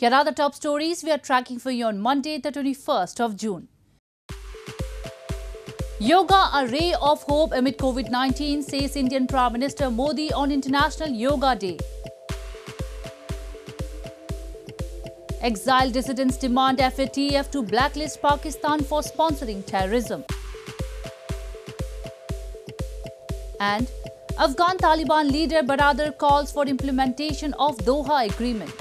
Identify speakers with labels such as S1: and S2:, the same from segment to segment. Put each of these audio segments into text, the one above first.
S1: Here are the top stories we are tracking for you on Monday, the 21st of June. Yoga, a ray of hope amid COVID-19, says Indian Prime Minister Modi on International Yoga Day. Exiled dissidents demand FATF to blacklist Pakistan for sponsoring terrorism. And Afghan Taliban leader Baradar calls for implementation of Doha Agreement.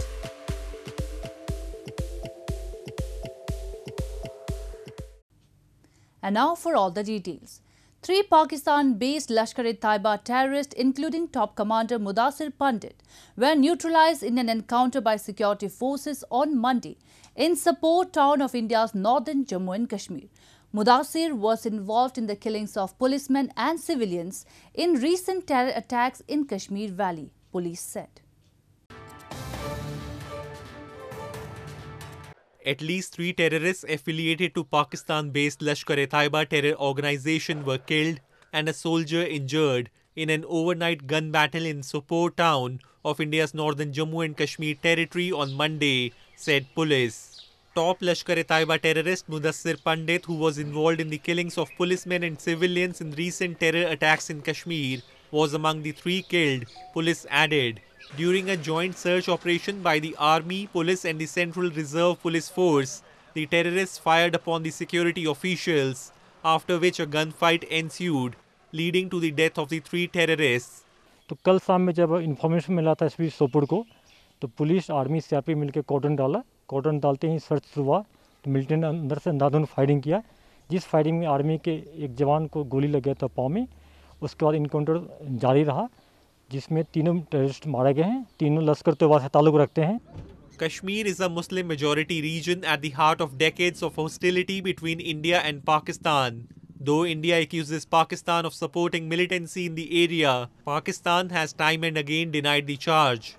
S1: And now for all the details. Three Pakistan-based Lashkar-e-Taiba terrorists, including top commander Mudassir Pandit, were neutralized in an encounter by security forces on Monday in Sapor town of India's northern Jammu and Kashmir. Mudassir was involved in the killings of policemen and civilians in recent terror attacks in Kashmir Valley, police said.
S2: at least three terrorists affiliated to Pakistan based Lashkar e Taiba terror organization were killed and a soldier injured in an overnight gun battle in Sopor town of India's northern Jammu and Kashmir territory on Monday, said police. Top Lashkar e Taiba terrorist Mudassir Pandit, who was involved in the killings of policemen and civilians in recent terror attacks in Kashmir, was among the three killed, police added during a joint search operation by the Army, Police and the Central Reserve Police Force. The terrorists fired upon the security officials, after which a gunfight ensued, leading to the death of the three terrorists. तो कल शाम में जब information मिला था SP Sopore को तो police army CRP मिलकर कॉटन डाला कॉटन डालते ही सर्च शुरू हुआ तो मिलिटेंट ने अंदर से अंधाधुन फायरिंग किया जिस फायरिंग में आर्मी के एक जवान को गोली लग गया था पाँव में उसके बाद इनकाउंटर जारी रहा जिसमें तीनों टेररिस्ट मारे गए हैं तीनों लश्कर तोयबा से ताल्लुक रखते हैं Kashmir is a Muslim majority region at the heart of decades of hostility between India and Pakistan. Though India accuses Pakistan of supporting militancy in the area, Pakistan has time and again denied the charge.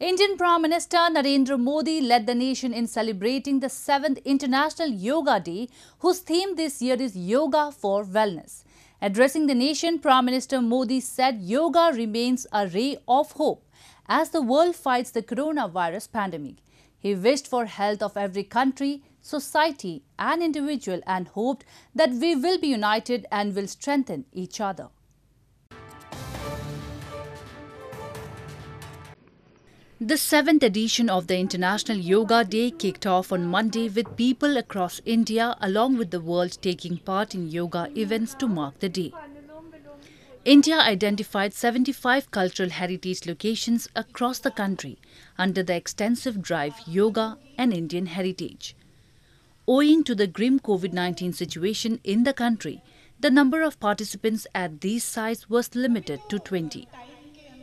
S1: Indian Prime Minister Narendra Modi led the nation in celebrating the 7th International Yoga Day, whose theme this year is Yoga for Wellness. Addressing the nation, Prime Minister Modi said yoga remains a ray of hope as the world fights the coronavirus pandemic. He wished for health of every country, society and individual and hoped that we will be united and will strengthen each other. The seventh edition of the International Yoga Day kicked off on Monday with people across India along with the world taking part in yoga events to mark the day. India identified 75 cultural heritage locations across the country under the extensive drive Yoga and Indian Heritage. Owing to the grim COVID 19 situation in the country, the number of participants at these sites was limited to 20.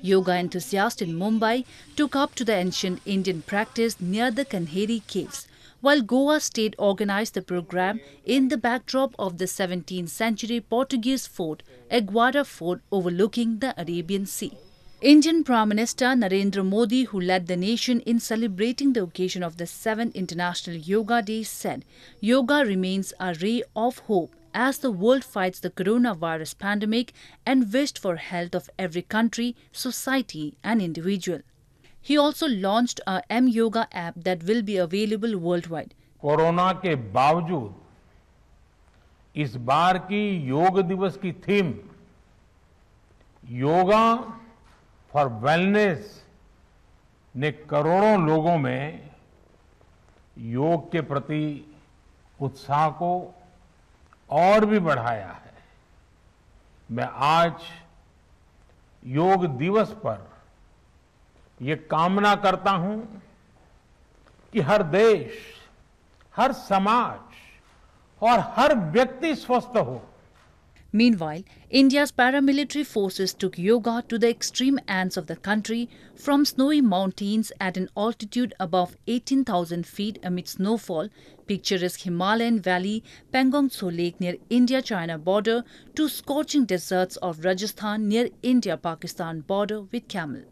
S1: Yoga enthusiasts in Mumbai took up to the ancient Indian practice near the Kanheri caves, while Goa state organized the program in the backdrop of the 17th century Portuguese fort, Aguada Fort overlooking the Arabian Sea. Indian Prime Minister Narendra Modi, who led the nation in celebrating the occasion of the 7th International Yoga Day, said, Yoga remains a ray of hope as the world fights the coronavirus pandemic and wished for health of every country, society, and individual. He also launched a M Yoga app that will be available worldwide.
S3: Corona ke बावजूद is bar ki yoga दिवस ki theme yoga for wellness ne करोड़ों logon mein योग ke prati utsaah ko. और भी बढ़ाया है मैं आज योग दिवस पर यह कामना करता हूं
S1: कि हर देश हर समाज और हर व्यक्ति स्वस्थ हो Meanwhile, India's paramilitary forces took yoga to the extreme ends of the country from snowy mountains at an altitude above 18,000 feet amid snowfall, picturesque Himalayan valley, Pangong Tso Lake near India-China border to scorching deserts of Rajasthan near India-Pakistan border with camel.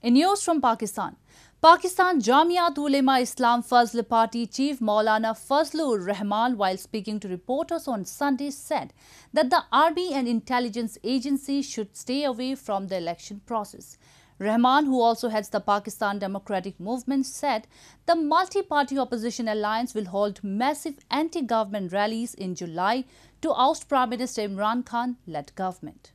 S1: In news from Pakistan, Pakistan Jamiat Ulema Islam Fazl Party Chief Maulana Fazlur Rahman, while speaking to reporters on Sunday, said that the army and intelligence agencies should stay away from the election process. Rahman, who also heads the Pakistan Democratic Movement, said the multi-party opposition alliance will hold massive anti-government rallies in July to oust Prime Minister Imran Khan-led government.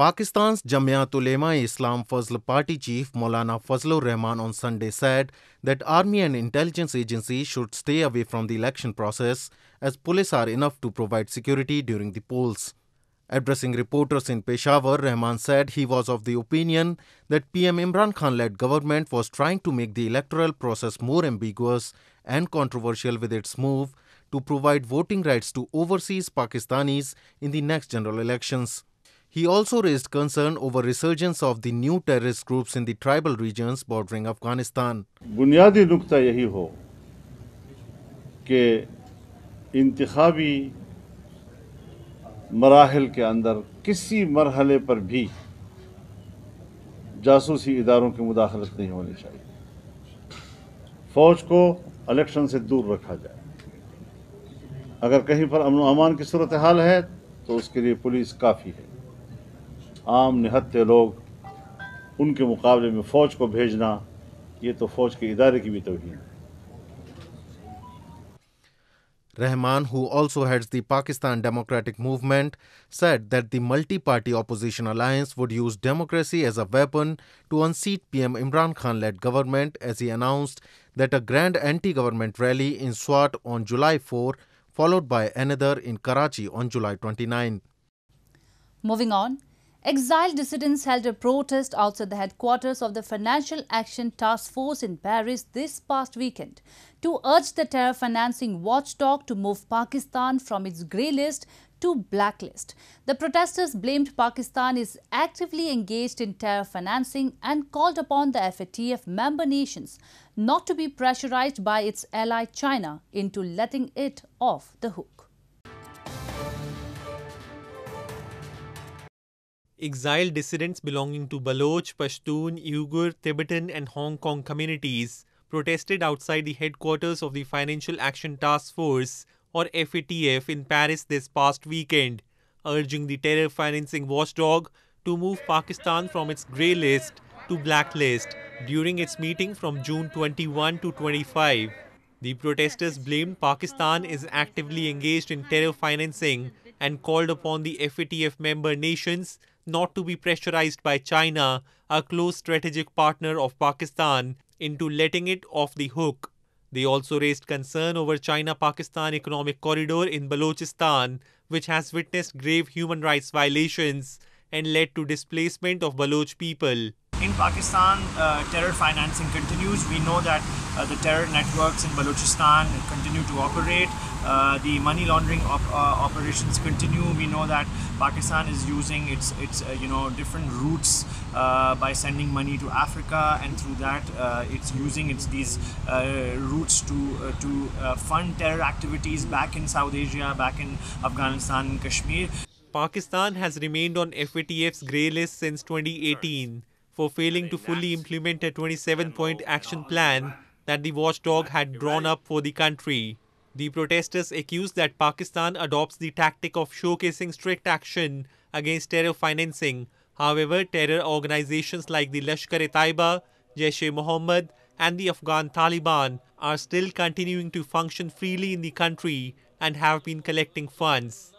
S3: Pakistan's Jamiat Ulema Islam Fazl Party chief Maulana Fazlur Rahman on Sunday said that army and intelligence agencies should stay away from the election process as police are enough to provide security during the polls. Addressing reporters in Peshawar, Rahman said he was of the opinion that PM Imran Khan led government was trying to make the electoral process more ambiguous and controversial with its move to provide voting rights to overseas Pakistanis in the next general elections. He also raised concern over resurgence of the new terrorist groups in the tribal regions bordering Afghanistan. बुनियादी नुकता यही हो कि इंतखाबी मराहल के अंदर किसी मरहले पर भी जासूसी इदारों की मुदाखलत नहीं होनी चाहिए फ़ौज को इलेक्शन से दूर रखा जाए अगर कहीं पर अमन अमान की सूरत हाल है तो उसके लिए पुलिस काफ़ी है आम निहत्ते लोग उनके मुकाबले में फ़ौज को भेजना ये तो फ़ौज के इदारे की भी तोहन है Rahman, who also heads the Pakistan Democratic Movement, said that the multi party opposition alliance would use democracy as a weapon to unseat PM Imran Khan led government as he announced that a grand anti government rally in Swat on July 4, followed by another in Karachi on July 29.
S1: Moving on, Exiled dissidents held a protest outside the headquarters of the Financial Action Task Force in Paris this past weekend to urge the terror financing watchdog to move Pakistan from its grey list to blacklist. The protesters blamed Pakistan is actively engaged in terror financing and called upon the FATF member nations not to be pressurized by its ally China into letting it off the hook.
S2: exiled dissidents belonging to Baloch, Pashtun, Uyghur, Tibetan, and Hong Kong communities protested outside the headquarters of the Financial Action Task Force, or FATF, in Paris this past weekend, urging the terror financing watchdog to move Pakistan from its grey list to black list during its meeting from June 21 to 25. The protesters blamed Pakistan is actively engaged in terror financing and called upon the FATF member nations not to be pressurized by China, a close strategic partner of Pakistan, into letting it off the hook. They also raised concern over China Pakistan economic corridor in Balochistan, which has witnessed grave human rights violations and led to displacement of Baloch people. In Pakistan, uh, terror financing continues. We know that uh, the terror networks in Balochistan continue to operate. Uh, the money laundering op uh, operations continue. We know that Pakistan is using its its uh, you know different routes uh, by sending money to Africa, and through that uh, it's using its these routes to to fund terror activities back in South Asia, back in Afghanistan and Kashmir. Pakistan has remained on FATF's grey list since 2018 for failing to fully implement a 27-point action plan that the watchdog had drawn up for the country. The protesters accuse that Pakistan adopts the tactic of showcasing strict action against terror financing. However, terror organizations like the Lashkar-e-Taiba, Jaish-e-Mohammed and the Afghan Taliban are still continuing to function freely in the country and have been collecting funds.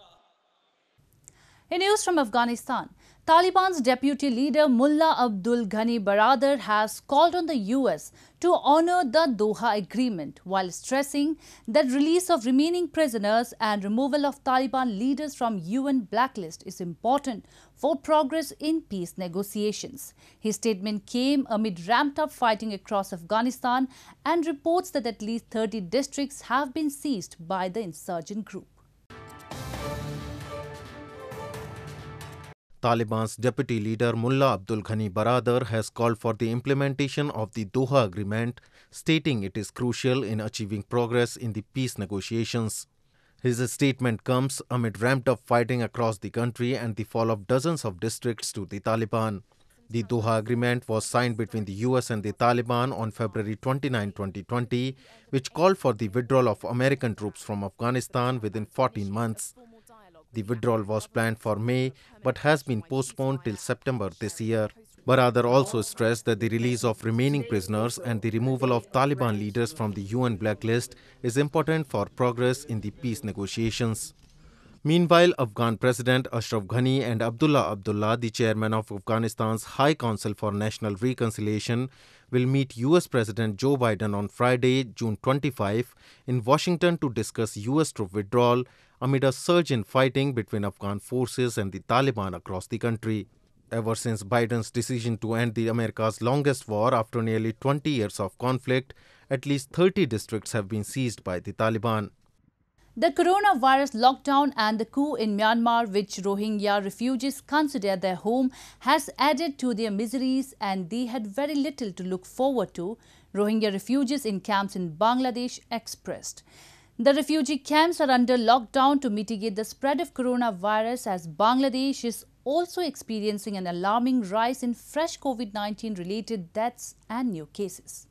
S1: In news from Afghanistan, Taliban's deputy leader Mullah Abdul Ghani Baradar has called on the US to honor the Doha Agreement while stressing that release of remaining prisoners and removal of Taliban leaders from UN blacklist is important for progress in peace negotiations. His statement came amid ramped-up fighting across Afghanistan and reports that at least 30 districts have been seized by the insurgent group.
S3: Taliban's deputy leader Mullah Abdul Ghani Baradar has called for the implementation of the Doha Agreement, stating it is crucial in achieving progress in the peace negotiations. His statement comes amid ramped up fighting across the country and the fall of dozens of districts to the Taliban. The Doha Agreement was signed between the US and the Taliban on February 29, 2020, which called for the withdrawal of American troops from Afghanistan within 14 months. The withdrawal was planned for May but has been postponed till September this year. Baradar also stressed that the release of remaining prisoners and the removal of Taliban leaders from the UN blacklist is important for progress in the peace negotiations. Meanwhile, Afghan President Ashraf Ghani and Abdullah Abdullah, the chairman of Afghanistan's High Council for National Reconciliation, will meet US President Joe Biden on Friday, June 25, in Washington to discuss US troop withdrawal amid a surge in fighting between Afghan forces and the Taliban across the country. Ever since Biden's decision to end the America's longest war after nearly 20 years of conflict, at least 30 districts have been seized by the Taliban.
S1: The coronavirus lockdown and the coup in Myanmar, which Rohingya refugees consider their home, has added to their miseries and they had very little to look forward to, Rohingya refugees in camps in Bangladesh expressed. The refugee camps are under lockdown to mitigate the spread of coronavirus as Bangladesh is also experiencing an alarming rise in fresh COVID-19 related deaths and new cases.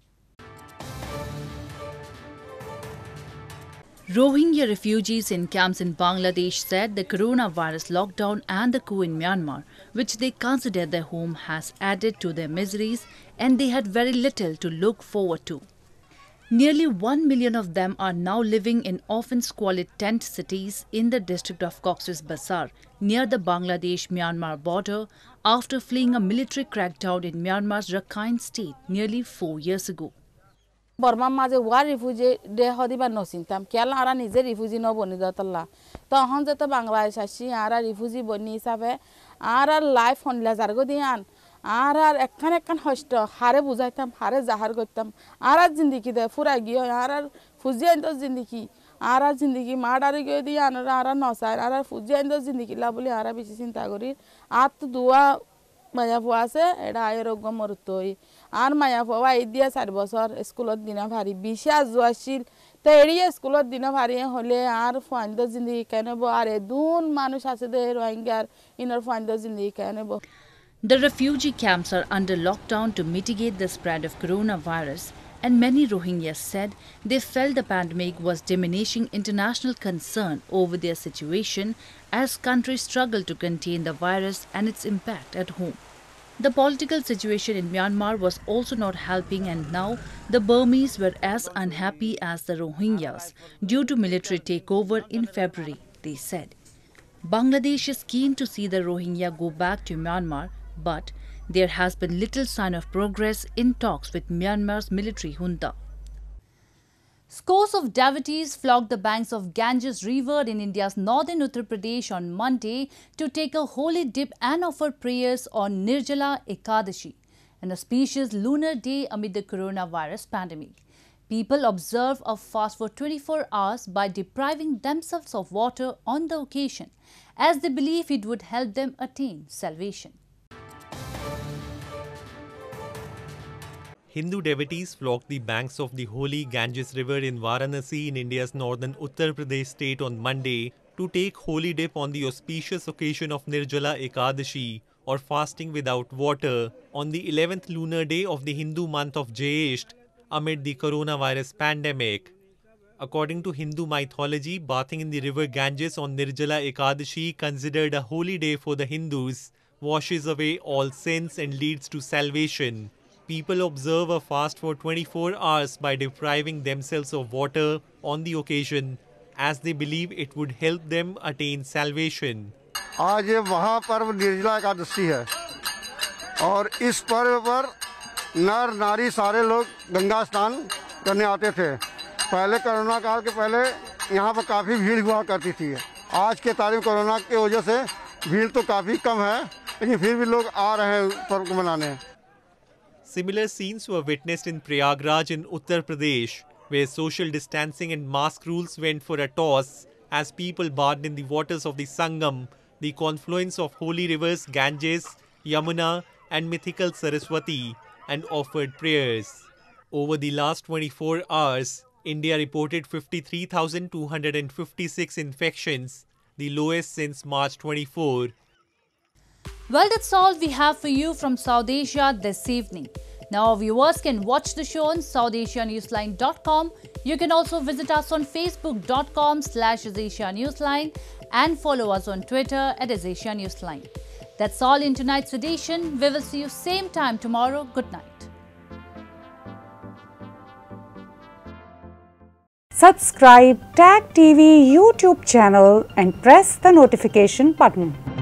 S1: Rohingya refugees in camps in Bangladesh said the coronavirus lockdown and the coup in Myanmar, which they consider their home, has added to their miseries and they had very little to look forward to. Nearly 1 million of them are now living in often squalid tent cities in the district of Cox's Bazar, near the Bangladesh Myanmar border, after fleeing a military crackdown in Myanmar's Rakhine state nearly four years ago. বর্মার মাঝে war refugee ডে হদিবার নচিন্তাম কেয়াল আরা নিজে refugee বনি দতলা তখন যাতে বাংলাদেশ আসি আরা রিফিউজি বনি হিসাবে আর আর লাইফ হনলা জার্গ দিয়ান আর আর একখান একখান হষ্ট হারে বুঝাইতাম হারে জাহার করতাম আর আর জিন্দিগি দে ফুরা গিয়ে আর আর ফুজি আইন জিন্দিগি আর আর জিন্দিগি মা ডারি গিয়ে দিয়ে আনারা আর আর নসায় আর আর ফুজি আইন জিন্দিগি লা বলে আর বেশি চিন্তা করি আর তো দুয়া মায়া পোৱা আছে এটা আয়ৰজ্ঞ মৰুতৈ আৰু মায়া পোৱা আহি দিয়ে চাৰি বছৰ স্কুলত দিনা ভাৰি বিশা যোৱা আছিল তো এৰিয়ে স্কুলত দিনা ভাৰি হ'লে আৰু ফাইন্দ জিন্দগী কেন হ'ব আৰু এদোন মানুহ আছে দে ৰোহিংগাৰ ইনৰ ফাইন্দ জিন্দগী কেন হ'ব The refugee camps are under lockdown to mitigate the spread of coronavirus and many Rohingyas said they felt the pandemic was diminishing international concern over their situation as countries struggle to contain the virus and its impact at home. The political situation in Myanmar was also not helping and now the Burmese were as unhappy as the Rohingyas due to military takeover in February, they said. Bangladesh is keen to see the Rohingya go back to Myanmar, but there has been little sign of progress in talks with Myanmar's military junta. Scores of devotees flocked the banks of Ganges River in India's northern Uttar Pradesh on Monday to take a holy dip and offer prayers on Nirjala Ekadashi, an auspicious lunar day amid the coronavirus pandemic. People observe a fast for 24 hours by depriving themselves of water on the occasion, as they believe it would help them attain salvation.
S2: Hindu devotees flocked the banks of the holy Ganges River in Varanasi in India's northern Uttar Pradesh state on Monday to take holy dip on the auspicious occasion of Nirjala Ekadashi or fasting without water on the 11th lunar day of the Hindu month of Jyesht amid the coronavirus pandemic. According to Hindu mythology, bathing in the river Ganges on Nirjala Ekadashi, considered a holy day for the Hindus, washes away all sins and leads to salvation. people observe a fast for 24 hours by depriving themselves of water on the occasion as they believe it would help them attain
S3: salvation. आज ये महापर्व निर्जला एकादशी है और इस पर्व पर नर नारी सारे लोग गंगा स्नान करने आते थे पहले कोरोना काल के पहले यहाँ पर काफ़ी भीड़ हुआ करती थी आज के तारीख कोरोना की वजह से भीड़ तो काफ़ी कम है लेकिन फिर भी लोग आ रहे हैं पर्व को मनाने
S2: Similar scenes were witnessed in Prayagraj in Uttar Pradesh, where social distancing and mask rules went for a toss as people bathed in the waters of the Sangam, the confluence of holy rivers Ganges, Yamuna, and mythical Saraswati, and offered prayers. Over the last 24 hours, India reported 53,256 infections, the lowest since March 24,
S1: well, that's all we have for you from South Asia this evening. Now, viewers can watch the show on SouthAsiaNewsline.com. You can also visit us on Facebook.com slash Newsline and follow us on Twitter at Newsline. That's all in tonight's edition. We will see you same time tomorrow. Good night. Subscribe Tag TV YouTube channel and press the notification button.